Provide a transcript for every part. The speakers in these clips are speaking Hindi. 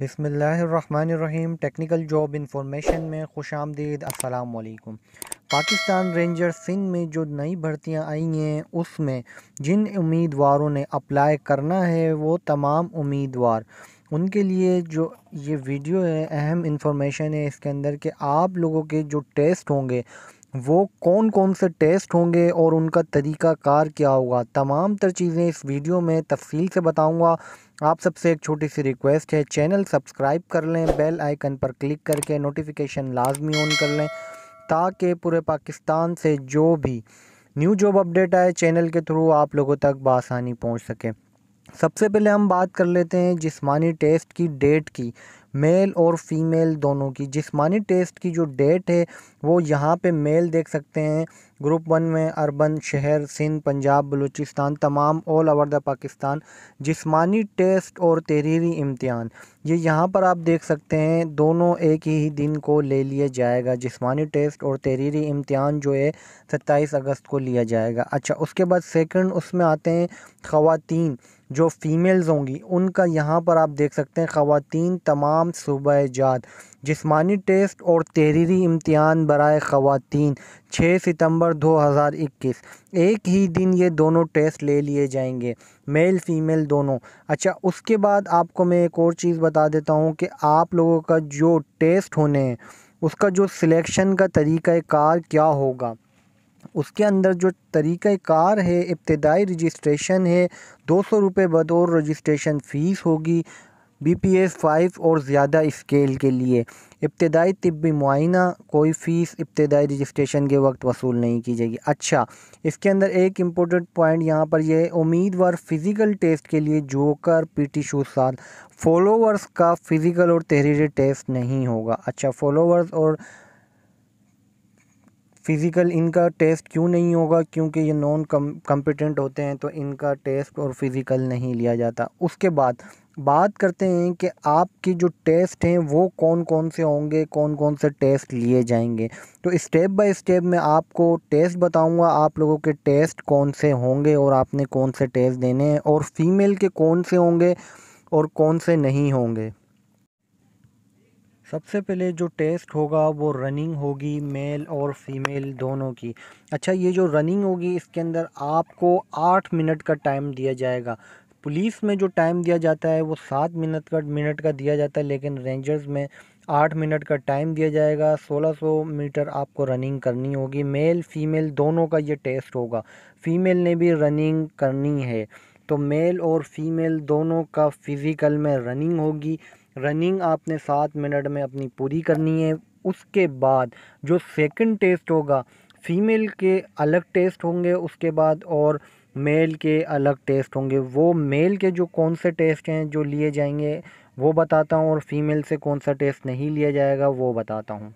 बिसमीम टेक्निकल जॉब इन्फॉर्मेशन में खुश आमदीद असलकुम पाकिस्तान रेंजर सिंध में जो नई भर्तियां आई हैं उसमें जिन उम्मीदवारों ने अप्लाई करना है वो तमाम उम्मीदवार उनके लिए जो ये वीडियो है अहम इन्फॉर्मेशन है इसके अंदर कि आप लोगों के जो टेस्ट होंगे वो कौन कौन से टेस्ट होंगे और उनका तरीक़ाकार क्या होगा तमाम तर चीज़ें इस वीडियो में तफसील से बताऊँगा आप सबसे एक छोटी सी रिक्वेस्ट है चैनल सब्सक्राइब कर लें बेल आइकन पर क्लिक करके नोटिफिकेशन लाजमी ऑन कर लें ताकि पूरे पाकिस्तान से जो भी न्यू जॉब अपडेट आए चैनल के थ्रू आप लोगों तक बसानी पहुँच सके सबसे पहले हम बात कर लेते हैं जिस्मानी टेस्ट की डेट की मेल और फीमेल दोनों की जिस्मानी टेस्ट की जो डेट है वो यहाँ पे मेल देख सकते हैं ग्रुप वन में अरबन शहर सिंध पंजाब बलूचिस्तान तमाम ऑल ओवर द पाकिस्तान जिस्मानी टेस्ट और तहरीरी इम्तहान ये यहाँ पर आप देख सकते हैं दोनों एक ही दिन को ले लिया जाएगा जिस्मानी टेस्ट और तहरीरी इम्तहान जो है सत्ताईस अगस्त को लिया जाएगा अच्छा उसके बाद सेकेंड उसमें आते हैं ख़वातीन जो फ़ीमेल्स होंगी उनका यहाँ पर आप देख सकते हैं ख़वातीन तमाम सूबह जात जिसमानी टेस्ट और तहरीरी इम्तहान बरए ख़वातीन 6 सितंबर 2021 एक ही दिन ये दोनों टेस्ट ले लिए जाएंगे मेल फीमेल दोनों अच्छा उसके बाद आपको मैं एक और चीज़ बता देता हूँ कि आप लोगों का जो टेस्ट होने हैं उसका जो सिलेक्शन का तरीक़ाकार क्या होगा उसके अंदर जो तरीक़ार है इब्तदाई रजिस्ट्रेशन है दो सौ रुपये बतौर रजिस्ट्रेशन फ़ीस होगी बी पी एस फाइव और ज़्यादा स्केल के लिए इब्तदाई तबी मुआना कोई फ़ीस इब्तदाई रजिस्ट्रेशन के वक्त वसूल नहीं की जाएगी अच्छा इसके अंदर एक इम्पोर्टेंट पॉइंट यहाँ पर यह उम्मीदवार फ़िज़िकल टेस्ट के लिए जोकर पी टी शू साल फॉलोवर्स का फ़िज़िकल और तहरीरी टेस्ट नहीं होगा अच्छा फॉलोवर्स और फ़िज़िकल इनका टेस्ट क्यों नहीं होगा क्योंकि ये नॉन कम्पिटेंट होते हैं तो इनका टेस्ट और फिज़िकल नहीं लिया जाता उसके बाद बात करते हैं कि आपके जो टेस्ट हैं वो कौन कौन से होंगे कौन कौन से टेस्ट लिए जाएंगे तो स्टेप बाय स्टेप मैं आपको टेस्ट बताऊंगा आप लोगों के टेस्ट कौन से होंगे और आपने कौन से टेस्ट देने हैं और फीमेल के कौन से होंगे और कौन से नहीं होंगे सबसे पहले जो टेस्ट होगा वो रनिंग होगी मेल और फीमेल दोनों की अच्छा ये जो रनिंग होगी इसके अंदर आपको आठ मिनट का टाइम दिया जाएगा पुलिस में जो टाइम दिया जाता है वो सात मिनट का मिनट का दिया जाता है लेकिन रेंजर्स में आठ मिनट का टाइम दिया जाएगा सोलह सौ मीटर आपको रनिंग करनी होगी मेल फीमेल दोनों का ये टेस्ट होगा फीमेल ने भी रनिंग करनी है तो मेल और फीमेल दोनों का फिज़िकल में रनिंग होगी रनिंग आपने सात मिनट में अपनी पूरी करनी है उसके बाद जो सेकंड टेस्ट होगा फीमेल के अलग टेस्ट होंगे उसके बाद और मेल के अलग टेस्ट होंगे वो मेल के जो कौन से टेस्ट हैं जो लिए जाएंगे वो बताता हूँ और फीमेल से कौन सा टेस्ट नहीं लिया जाएगा वो बताता हूँ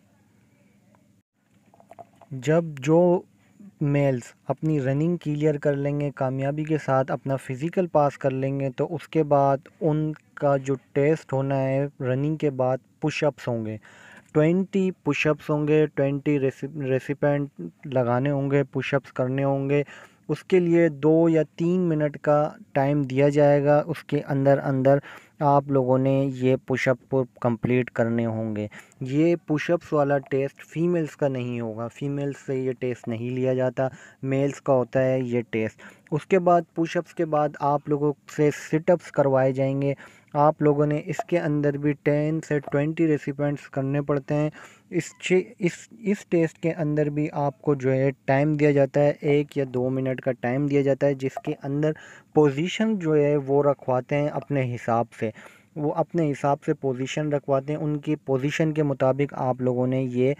जब जो मेल्स अपनी रनिंग क्लियर कर लेंगे कामयाबी के साथ अपना फ़िज़िकल पास कर लेंगे तो उसके बाद उनका जो टेस्ट होना है रनिंग के बाद पुशअप्स होंगे ट्वेंटी पुशअप्स होंगे ट्वेंटी रेसिपेंट लगाने होंगे पुशअप्स करने होंगे उसके लिए दो या तीन मिनट का टाइम दिया जाएगा उसके अंदर अंदर आप लोगों ने ये पुशअप कंप्लीट करने होंगे ये पुशअप्स वाला टेस्ट फीमेल्स का नहीं होगा फीमेल्स से ये टेस्ट नहीं लिया जाता मेल्स का होता है ये टेस्ट उसके बाद पुशअप्स के बाद आप लोगों से सिटअप्स करवाए जाएंगे आप लोगों ने इसके अंदर भी टेन से ट्वेंटी रेसिपेंट्स करने पड़ते हैं इस इस इस टेस्ट के अंदर भी आपको जो है टाइम दिया जाता है एक या दो मिनट का टाइम दिया जाता है जिसके अंदर पोजीशन जो है वो रखवाते हैं अपने हिसाब से वो अपने हिसाब से पोजीशन रखवाते हैं उनकी पोजीशन के मुताबिक आप लोगों ने ये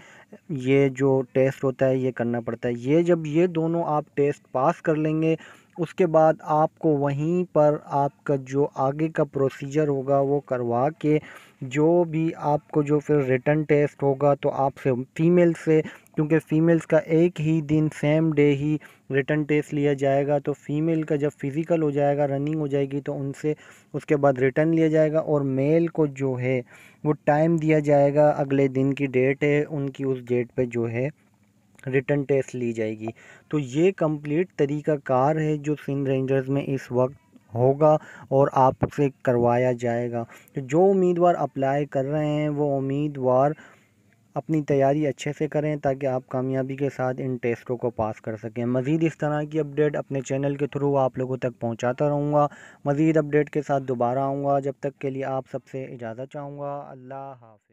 ये जो टेस्ट होता है ये करना पड़ता है ये जब ये दोनों आप टेस्ट पास कर लेंगे उसके बाद आपको वहीं पर आपका जो आगे का प्रोसीजर होगा वो करवा के जो भी आपको जो फिर रिटर्न टेस्ट होगा तो आपसे फीमेल से क्योंकि फ़ीमेल्स का एक ही दिन सेम डे ही रिटर्न टेस्ट लिया जाएगा तो फ़ीमेल का जब फिज़िकल हो जाएगा रनिंग हो जाएगी तो उनसे उसके बाद रिटर्न लिया जाएगा और मेल को जो है वो टाइम दिया जाएगा अगले दिन की डेट है उनकी उस डेट पर जो है रिटर्न टेस्ट ली जाएगी तो ये कंप्लीट तरीका कार है जो सिंध रेंजर्स में इस वक्त होगा और आपसे करवाया जाएगा तो जो उम्मीदवार अप्लाई कर रहे हैं वो उम्मीदवार अपनी तैयारी अच्छे से करें ताकि आप कामयाबी के साथ इन टेस्टों को पास कर सकें मज़ीद इस तरह की अपडेट अपने चैनल के थ्रू आप लोगों तक पहुँचाता रहूँगा मज़ीद अपडेट के साथ दोबारा आऊँगा जब तक के लिए आप सबसे इजाज़त चाहूँगा अल्लाह हाफ